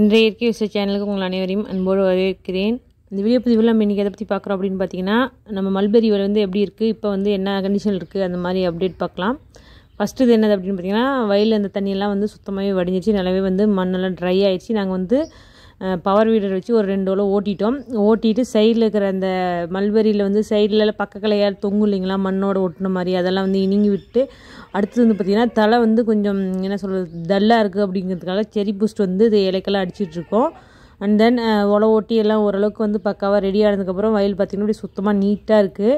இன்றைய இயற்கை விசை சேனலுக்கு உங்கள் அனைவரையும் அன்போடு வரவேற்கிறேன் இந்த வீடியோ பதிவில் நம்ம இன்றைக்கி எதை பற்றி பார்க்குறோம் அப்படின்னு பார்த்தீங்கன்னா நம்ம மல்பெரி வந்து எப்படி இருக்குது இப்போ வந்து என்ன கண்டிஷன் இருக்குது அந்த மாதிரி அப்டேட் பார்க்கலாம் ஃபஸ்ட்டு இது என்னது அப்படின்னு பார்த்தீங்கன்னா வயலில் அந்த தண்ணியெல்லாம் வந்து சுத்தமாகவே வடிஞ்சிச்சு நல்லாவே வந்து மண்ணெல்லாம் ட்ரை ஆயிடுச்சு நாங்கள் வந்து பவர் வீடர் வச்சு ஒரு ரெண்டு ஓலை ஓட்டிட்டோம் ஓட்டிட்டு சைடில் இருக்கிற அந்த மல்பெரியில் வந்து சைடில் பக்க தொங்கும் இல்லைங்களா மண்ணோடு ஒட்டின மாதிரி அதெல்லாம் வந்து இனிங்கி விட்டு அடுத்தது வந்து பார்த்திங்கன்னா தலை வந்து கொஞ்சம் என்ன சொல்கிறது டல்லாக இருக்குது அப்படிங்கிறதுக்காக செரி பூஸ்ட் வந்து இது இலைக்கெல்லாம் அடிச்சிட்ருக்கோம் அண்ட் தென் ஒலை ஓட்டி எல்லாம் ஓரளவுக்கு வந்து பக்காவாக ரெடி ஆனதுக்கப்புறம் வயல் பார்த்திங்கன்னா அப்படி சுத்தமாக நீட்டாக இருக்குது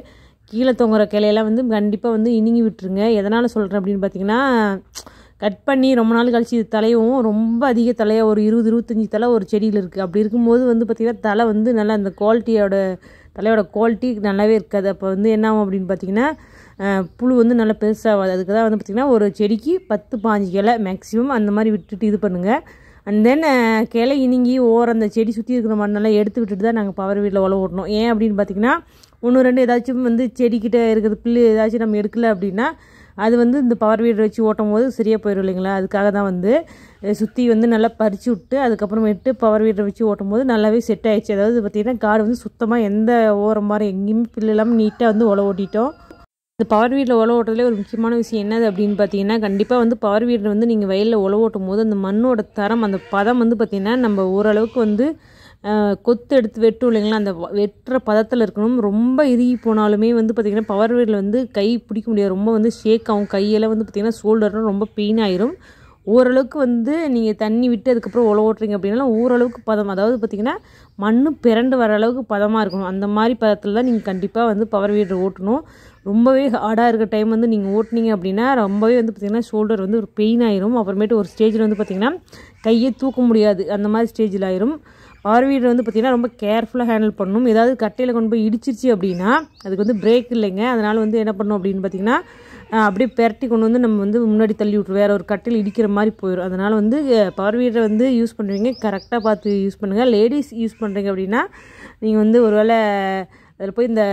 கீழே தொங்குற கிளையெல்லாம் வந்து கண்டிப்பாக வந்து இனிங்கி விட்டுருங்க எதனால் சொல்கிறேன் அப்படின்னு பார்த்திங்கன்னா கட் பண்ணி ரொம்ப நாள் கழிச்சு இது தலையும் ரொம்ப அதிக தலையாக ஒரு இருபது இருபத்தஞ்சி தலை ஒரு செடியில் இருக்குது அப்படி இருக்கும்போது வந்து பார்த்திங்கன்னா தலை வந்து நல்லா அந்த குவாலிட்டியோட தலையோட குவாலிட்டி நல்லாவே இருக்காது அப்போ வந்து என்ன ஆகும் அப்படின்னு பார்த்திங்கன்னா புழு வந்து நல்லா பெருசாகாது அதுக்கு தான் வந்து பார்த்திங்கன்னா ஒரு செடிக்கு பத்து பாஞ்சு கிளை மேக்ஸிமம் அந்த மாதிரி விட்டுட்டு இது பண்ணுங்கள் அண்ட் தென் கிளை இனிங்கி ஓரம் அந்த செடி சுற்றி இருக்கிற மாதிரி நல்லா எடுத்து விட்டுட்டு தான் நாங்கள் பவர் வீட்டில் உழவு ஓட்டணும் ஏன் அப்படின்னு பார்த்திங்கன்னா ஒன்று ரெண்டு ஏதாச்சும் வந்து செடிக்கிட்ட இருக்கிற புல் ஏதாச்சும் நம்ம எடுக்கலை அப்படின்னா அது வந்து இந்த பவர் வீடர் வச்சு ஓட்டும் போது சரியாக போயிடும் இல்லைங்களா அதுக்காக தான் வந்து சுற்றி வந்து நல்லா பறித்து விட்டு அதுக்கப்புறமேட்டு பவர் வீடர் வச்சு ஓட்டும் போது நல்லாவே செட் ஆயிடுச்சு அதாவது பார்த்திங்கன்னா காடு வந்து சுத்தமாக எந்த ஓரம் மாதிரி எங்கேயுமே பில்லு இல்லாமல் நீட்டாக வந்து உழவு ஓட்டிட்டோம் இந்த பவர் வீடில் உழவு ஓட்டுறதுல ஒரு முக்கியமான விஷயம் என்னது அப்படின்னு பார்த்தீங்கன்னா கண்டிப்பாக வந்து பவர் வீடில் வந்து நீங்கள் வயலில் உழவு ஓட்டும் போது அந்த மண்ணோட தரம் அந்த பதம் வந்து பார்த்திங்கன்னா நம்ம ஓரளவுக்கு வந்து கொத்து எடுத்து வெட்டும் இல்லைங்களா அந்த வெட்டுற பதத்தில் இருக்கணும் ரொம்ப இறுகி போனாலுமே வந்து பார்த்திங்கன்னா பவர் வீடில் வந்து கை பிடிக்க முடியாது ரொம்ப வந்து ஷேக் ஆகும் கையெல்லாம் வந்து பார்த்திங்கன்னா ஷோல்டர்லாம் ரொம்ப பெயின் ஆயிரும் ஓரளவுக்கு வந்து நீங்கள் தண்ணி விட்டு அதுக்கப்புறம் உழ ஓட்டுறீங்க அப்படின்னா ஓரளவுக்கு பதம் அதாவது பார்த்திங்கன்னா மண் பிறண்டு வர அளவுக்கு பதமாக இருக்கணும் அந்த மாதிரி பதத்தில் தான் நீங்கள் கண்டிப்பாக வந்து பவர் வீடு ஓட்டணும் ரொம்பவே ஹார்டாக இருக்க டைம் வந்து நீங்கள் ஓட்டினீங்க அப்படின்னா ரொம்பவே வந்து பார்த்திங்கன்னா ஷோல்டர் வந்து ஒரு பெயின் ஆயிரும் அப்புறமேட்டு ஒரு ஸ்டேஜில் வந்து பார்த்திங்கன்னா கையை தூக்க முடியாது அந்த மாதிரி ஸ்டேஜில் ஆயிரும் ஆர்வியில் வந்து பார்த்திங்கன்னா ரொம்ப கேர்ஃபுல்லாக ஹேண்டில் பண்ணணும் ஏதாவது கட்டையில் கொண்டு போய் இடிச்சிருச்சு அப்படின்னா அதுக்கு வந்து பிரேக் இல்லைங்க அதனால் வந்து என்ன பண்ணும் அப்படின்னு பார்த்திங்கன்னா அப்படியே பெரட்டி கொண்டு வந்து நம்ம வந்து முன்னாடி தள்ளி விட்ரு வேறு ஒரு கட்டையில் இடிக்கிற மாதிரி போயிடும் அதனால் வந்து பவர் வீடரை வந்து யூஸ் பண்ணுறீங்க கரெக்டாக பார்த்து யூஸ் பண்ணுங்கள் லேடிஸ் யூஸ் பண்ணுறீங்க அப்படின்னா நீங்கள் வந்து ஒரு வேளை அதில் போய் இந்த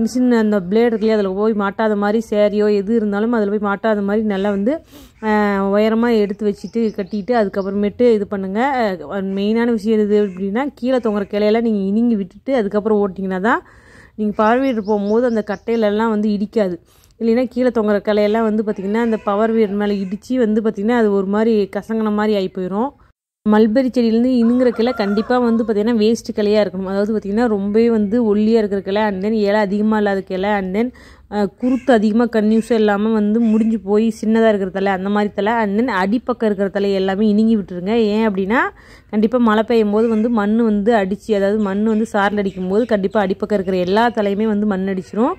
மிஷின் அந்த பிளேடு இருக்குல்லையே அதில் போய் மாட்டாத மாதிரி சேரியோ எது இருந்தாலும் அதில் போய் மாட்டாத மாதிரி நல்லா வந்து உயரமாக எடுத்து வச்சுட்டு கட்டிட்டு அதுக்கப்புறமேட்டு இது பண்ணுங்கள் மெயினான விஷயம் எது அப்படின்னா கீழே தொங்குற கிளையெல்லாம் நீங்கள் இனிங்கி விட்டுட்டு அதுக்கப்புறம் ஓட்டிங்கன்னா தான் நீங்கள் பவர் வீடு போகும்போது அந்த கட்டையிலெல்லாம் வந்து இடிக்காது இல்லைன்னா கீழே தொங்குற கிளையெல்லாம் வந்து பார்த்திங்கன்னா அந்த பவர் வீடு மேலே இடித்து வந்து பார்த்திங்கன்னா அது ஒரு மாதிரி கசங்கின மாதிரி ஆகி போயிடும் மல்பெரி செடியிலேருந்து இனுங்கிற கிளை கண்டிப்பாக வந்து பார்த்திங்கன்னா வேஸ்ட்டு கிளையாக இருக்கணும் அதாவது பார்த்திங்கன்னா ரொம்பவே வந்து ஒல்லியாக இருக்கிற கிளை அண்ட் தென் இலை அதிகமாக இல்லாத கிளை அண்ட் தென் குருத்து அதிகமாக கன்யூஸும் இல்லாமல் வந்து முடிஞ்சு போய் சின்னதாக இருக்கிற தலை அந்த மாதிரி தலை அண்ட் தென் அடிப்பக்கம் இருக்கிற தலை எல்லாமே இணுங்கி விட்டுருங்க ஏன் அப்படின்னா கண்டிப்பாக மழை பெய்யும் போது வந்து மண் வந்து அடித்து அதாவது மண் வந்து சாரில் அடிக்கும் போது கண்டிப்பாக அடிப்பக்கம் இருக்கிற எல்லா தலையுமே வந்து மண் அடிச்சிரும்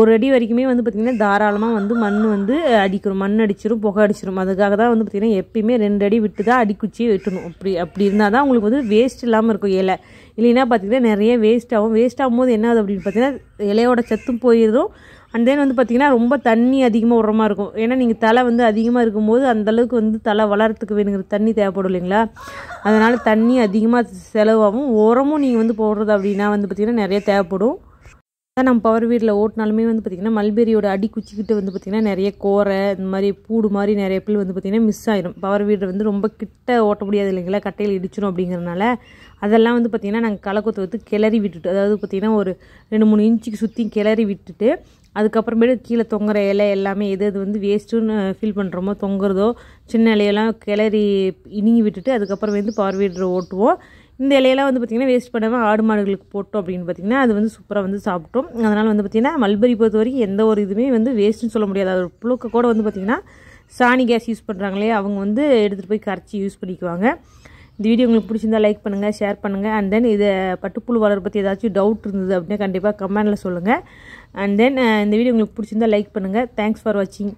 ஒரு அடி வரைக்குமே வந்து பார்த்திங்கன்னா தாராளமாக வந்து மண் வந்து அடிக்கிறோம் மண் அடிச்சிரும் புகை அடிச்சிரும் அதுக்காக தான் வந்து பார்த்திங்கன்னா எப்பயுமே ரெண்டு அடி விட்டு தான் அடிக்குச்சியே வெட்டணும் அப்படி அப்படி இருந்தால் தான் உங்களுக்கு வந்து வேஸ்ட் இல்லாமல் இருக்கும் இலை இல்லைன்னா பார்த்திங்கன்னா நிறைய வேஸ்ட் ஆகும் வேஸ்ட் ஆகும்போது என்ன ஆகுது அப்படின்னு பார்த்தீங்கன்னா இலையோட சத்தும் போயிடும் அண்ட் தென் வந்து பார்த்திங்கன்னா ரொம்ப தண்ணி அதிகமாக உரமாக இருக்கும் ஏன்னா நீங்கள் தலை வந்து அதிகமாக இருக்கும்போது அந்தளவுக்கு வந்து தலை வளர்கிறதுக்கு வேணுங்கிற தண்ணி தேவைப்படும் இல்லைங்களா அதனால் தண்ணி அதிகமாக செலவாகும் உரமும் நீங்கள் வந்து போடுறது அப்படின்னா வந்து பார்த்திங்கன்னா நிறைய தேவைப்படும் அதான் நம்ம பவர் வீடில் ஓட்டினாலுமே வந்து பார்த்திங்கன்னா மல்பெரியோட அடி குச்சிக்கிட்டு வந்து பார்த்திங்கன்னா நிறைய கோரை இந்த மாதிரி பூடு மாதிரி நிறைய பிள்ளை வந்து பார்த்திங்கன்னா மிஸ் ஆயிரும் பவர் வீடு வந்து ரொம்ப கிட்ட ஓட்ட முடியாது இல்லைங்களா கட்டையில் இடிச்சிடும் அப்படிங்கிறனால அதெல்லாம் வந்து பார்த்திங்கன்னா நாங்கள் கலக்கத்தை வந்து கிளறி விட்டுட்டு அதாவது பார்த்திங்கன்னா ஒரு ரெண்டு மூணு இன்ச்சுக்கு சுற்றி கிளறி விட்டுட்டு அதுக்கப்புறமேட்டு கீழே தொங்குற இலை எல்லாமே எது எது வந்து வேஸ்ட்டுன்னு ஃபீல் பண்ணுறோமோ தொங்குறதோ சின்ன இலையெல்லாம் கிளறி இனிங்கி விட்டுட்டு அதுக்கப்புறம் வந்து பவர் வீடரை ஓட்டுவோம் இந்த இலையெல்லாம் வந்து பார்த்திங்கன்னா வேஸ்ட் பண்ணாமல் ஆடு மாடுகளுக்கு போட்டோம் அப்படின்னு பார்த்திங்கன்னா அது வந்து சூப்பராக வந்து சாப்பிட்டோம் அதனால் வந்து பார்த்திங்கன்னா மல்பெரி பொறுத்த வரைக்கும் எந்த ஒரு இதுவுமே வந்து வேஸ்ட்டுன்னு சொல்ல முடியாது அது ஒரு புழுக்க கூட வந்து பார்த்திங்கன்னா சாணி கேஸ் யூஸ் பண்ணுறாங்களே அவங்க வந்து எடுத்துகிட்டு போய் கரைச்சி யூஸ் பண்ணிக்குவாங்க இந்த வீடியோ உங்களுக்கு பிடிச்சிருந்தா லைக் பண்ணுங்கள் ஷேர் பண்ணுங்கள் அண்ட் தென் இதை பட்டுப்புழு வளர பற்றி ஏதாச்சும் டவுட் இருந்தது அப்படின்னா கண்டிப்பாக கமெண்டில் சொல்லுங்கள் அண்ட் தென் இந்த வீடியோ உங்களுக்கு பிடிச்சிருந்தா லைக் பண்ணுங்கள் தேங்க்ஸ் ஃபார் வாட்சிங்